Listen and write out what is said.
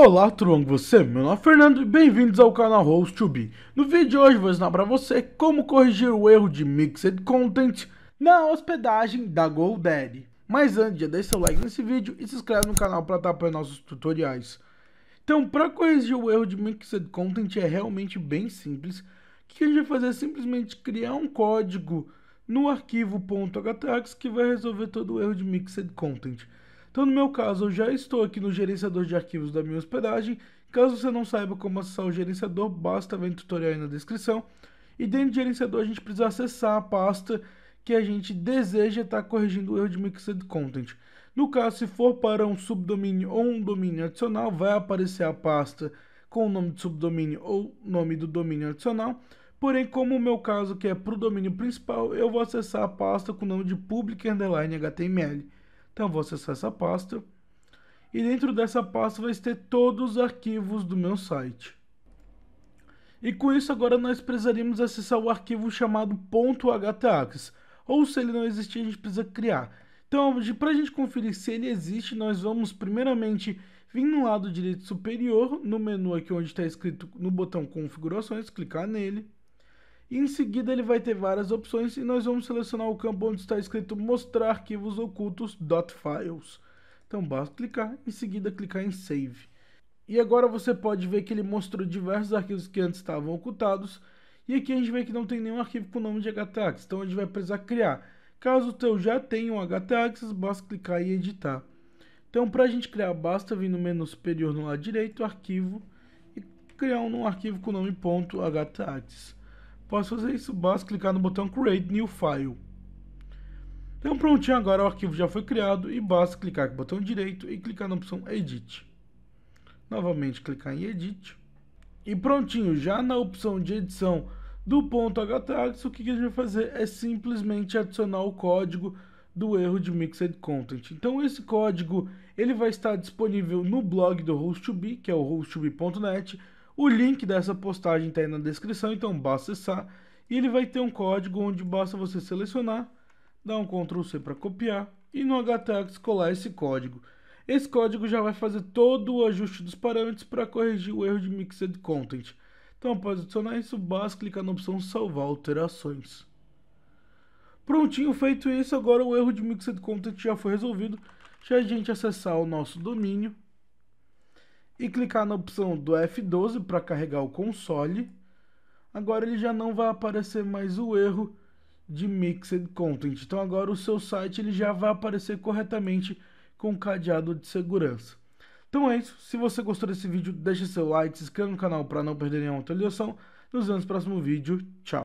Olá, Truong, você? Meu nome é Fernando e bem-vindos ao canal Host No vídeo de hoje vou ensinar para você como corrigir o erro de Mixed Content na hospedagem da GoDaddy. Mas antes, já deixa seu like nesse vídeo e se inscreve no canal para estar apoiando nossos tutoriais. Então, para corrigir o erro de Mixed Content é realmente bem simples. O que a gente vai fazer é simplesmente criar um código no arquivo .htax que vai resolver todo o erro de Mixed Content. Então, no meu caso, eu já estou aqui no gerenciador de arquivos da minha hospedagem. Caso você não saiba como acessar o gerenciador, basta ver o tutorial aí na descrição. E dentro do gerenciador, a gente precisa acessar a pasta que a gente deseja estar corrigindo o erro de Mixed Content. No caso, se for para um subdomínio ou um domínio adicional, vai aparecer a pasta com o nome do subdomínio ou nome do domínio adicional. Porém, como o meu caso que é para o domínio principal, eu vou acessar a pasta com o nome de public underline HTML. Então vou acessar essa pasta. E dentro dessa pasta vai ter todos os arquivos do meu site. E com isso agora nós precisaríamos acessar o arquivo chamado .htax, ou se ele não existir a gente precisa criar. Então para a gente conferir se ele existe, nós vamos primeiramente vir no lado direito superior, no menu aqui onde está escrito no botão configurações, clicar nele em seguida ele vai ter várias opções e nós vamos selecionar o campo onde está escrito mostrar arquivos ocultos .files. Então basta clicar, em seguida clicar em save. E agora você pode ver que ele mostrou diversos arquivos que antes estavam ocultados. E aqui a gente vê que não tem nenhum arquivo com o nome de HTAX, então a gente vai precisar criar. Caso o teu já tenha um HTAX, basta clicar em editar. Então para a gente criar, basta vir no menu superior no lado direito, arquivo, e criar um, um arquivo com o nome .htaccess. Posso fazer isso, basta clicar no botão Create New File. Então prontinho, agora o arquivo já foi criado e basta clicar com o botão direito e clicar na opção Edit. Novamente clicar em Edit. E prontinho, já na opção de edição do ponto .htax, o que a gente vai fazer é simplesmente adicionar o código do erro de Mixed Content. Então esse código ele vai estar disponível no blog do Host2B, que é o host2b.net, o link dessa postagem está aí na descrição, então basta acessar. E ele vai ter um código onde basta você selecionar, dar um Ctrl C para copiar e no HTX colar esse código. Esse código já vai fazer todo o ajuste dos parâmetros para corrigir o erro de Mixed Content. Então após adicionar isso, basta clicar na opção salvar alterações. Prontinho, feito isso, agora o erro de Mixed Content já foi resolvido. Já a é gente acessar o nosso domínio, e clicar na opção do F12 para carregar o console, agora ele já não vai aparecer mais o erro de Mixed Content. Então agora o seu site ele já vai aparecer corretamente com o cadeado de segurança. Então é isso. Se você gostou desse vídeo, deixe seu like, se inscreva no canal para não perder nenhuma atualização. Nos vemos no próximo vídeo. Tchau.